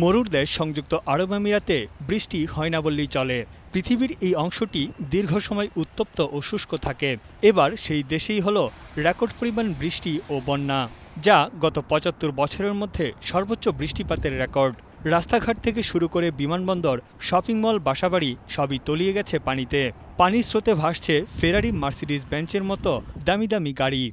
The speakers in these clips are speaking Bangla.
মরুর দেশ সংযুক্ত আরব আমিরাতে বৃষ্টি হয় না বললেই চলে পৃথিবীর এই অংশটি দীর্ঘ সময় উত্তপ্ত ও শুষ্ক থাকে এবার সেই দেশেই হলো রেকর্ড পরিমাণ বৃষ্টি ও বন্যা যা গত পঁচাত্তর বছরের মধ্যে সর্বোচ্চ বৃষ্টিপাতের রেকর্ড রাস্তাঘাট থেকে শুরু করে বিমানবন্দর শপিং মল বাসাবাড়ি সবই তলিয়ে গেছে পানিতে পানির স্রোতে ভাসছে ফেরারি মার্সিডিস বেঞ্চের মতো দামি দামি গাড়ি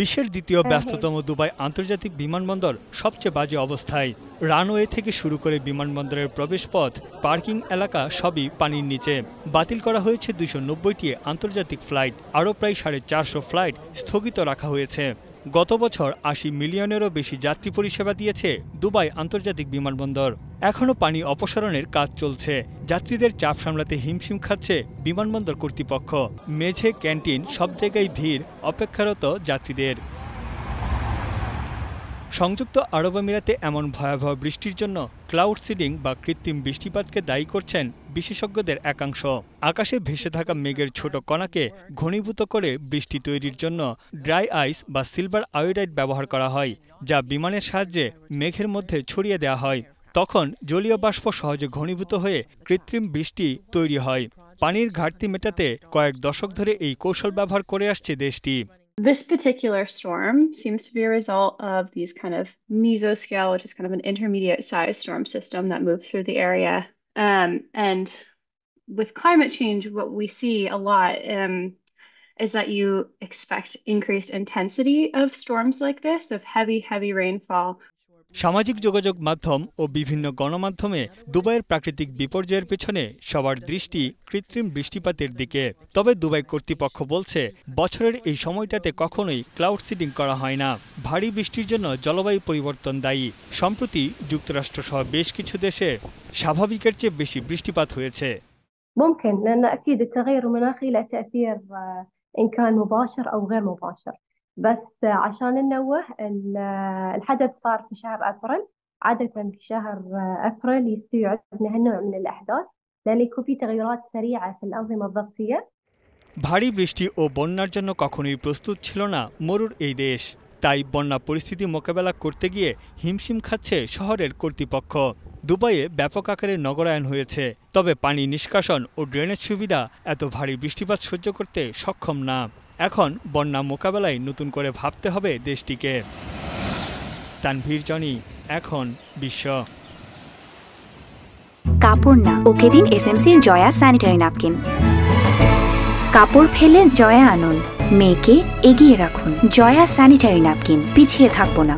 বিশ্বের দ্বিতীয় হ্যাঁ, হ্যাঁ। ব্যস্ততম দুবাই আন্তর্জাতিক বিমানবন্দর সবচেয়ে বাজে অবস্থায় রানওয়ে থেকে শুরু করে বিমানবন্দরের প্রবেশপথ পার্কিং এলাকা সবই পানির নিচে বাতিল করা হয়েছে দুশো নব্বইটি আন্তর্জাতিক ফ্লাইট আরও প্রায় সাড়ে চারশো ফ্লাইট স্থগিত রাখা হয়েছে গত বছর আশি মিলিয়নেরও বেশি যাত্রী পরিষেবা দিয়েছে দুবাই আন্তর্জাতিক বিমানবন্দর এখনও পানি অপসারণের কাজ চলছে যাত্রীদের চাপ সামলাতে হিমশিম খাচ্ছে বিমানবন্দর কর্তৃপক্ষ মেঝে ক্যান্টিন সব জায়গায় ভিড় অপেক্ষারত যাত্রীদের সংযুক্ত আরব আমিরাতে এমন ভয়াবহ বৃষ্টির জন্য ক্লাউড সিডিং বা কৃত্রিম বৃষ্টিপাতকে দায়ী করছেন বিশেষজ্ঞদের একাংশ আকাশে ভেসে থাকা মেঘের ছোট কণাকে ঘনীভূত করে বৃষ্টি তৈরির জন্য ড্রাই আইস বা সিলভার আয়োডাইড ব্যবহার করা হয় যা বিমানের সাহায্যে মেঘের মধ্যে ছড়িয়ে দেওয়া হয় তখন জলীয় বাষ্প সহজে ঘনীভূত হয়ে কৃত্রিম বৃষ্টি তৈরি হয় পানির ঘাটতি মেটাতে কয়েক দশক ধরে এই কৌশল ব্যবহার করে আসছে দেশটি This particular storm seems to be a result of these kind of mesoscale, which is kind of an intermediate sized storm system that moved through the area. Um, and with climate change, what we see a lot um, is that you expect increased intensity of storms like this, of heavy, heavy rainfall. সামাজিক যোগাযোগ মাধ্যম ও বিভিন্ন গণমাধ্যমে দুবাইয়ের প্রাকৃতিক বিপর্যয়ের পেছনে সবার দৃষ্টি কৃত্রিম বৃষ্টিপাতের দিকে তবে দুবাই কর্তৃপক্ষ বলছে বছরের এই সময়টাতে কখনোই ক্লাউড সিডিং করা হয় না ভারী বৃষ্টির জন্য জলবায়ু পরিবর্তন দায়ী সম্প্রতি যুক্তরাষ্ট্র সহ বেশ কিছু দেশে স্বাভাবিকের চেয়ে বেশি বৃষ্টিপাত হয়েছে ممكن لأن أكيد التغير المناخي له تأثير إن كان مباشر أو غير مباشر بس عشان ننوه الحدث صار في شهر أبريل عادة في شهر أبريل يستوي عندنا هالنوع من الأحداث لأن يكون في تغيرات سريعة في الأنظمة الضغطية ভারী বৃষ্টি ও বন্যার জন্য কখনোই প্রস্তুত ছিল না মরুর এই দেশ তাই বন্যা পরিস্থিতি মোকাবেলা করতে গিয়ে হিমশিম খাচ্ছে শহরের কর্তৃপক্ষ দুবাইয়ে ব্যাপক আকারে নগরায়ন হয়েছে তবে পানি নিষ্কাশন ও ড্রেনের সুবিধা এত ভারী বৃষ্টিপাত সহ্য করতে সক্ষম না এখন বন্যা মোকাবেলায় নতুন করে ভাবতে হবে দেশটিকে তানভীর জনি এখন বিশ্ব কাপড় না ওকে দিন এসএমসির জয়া স্যানিটারি ন্যাপকিন কাপড় ফেলে জয়া আনুন মেয়েকে এগিয়ে রাখুন জয়া স্যানিটারি ন্যাপকিন পিছিয়ে থাকবো না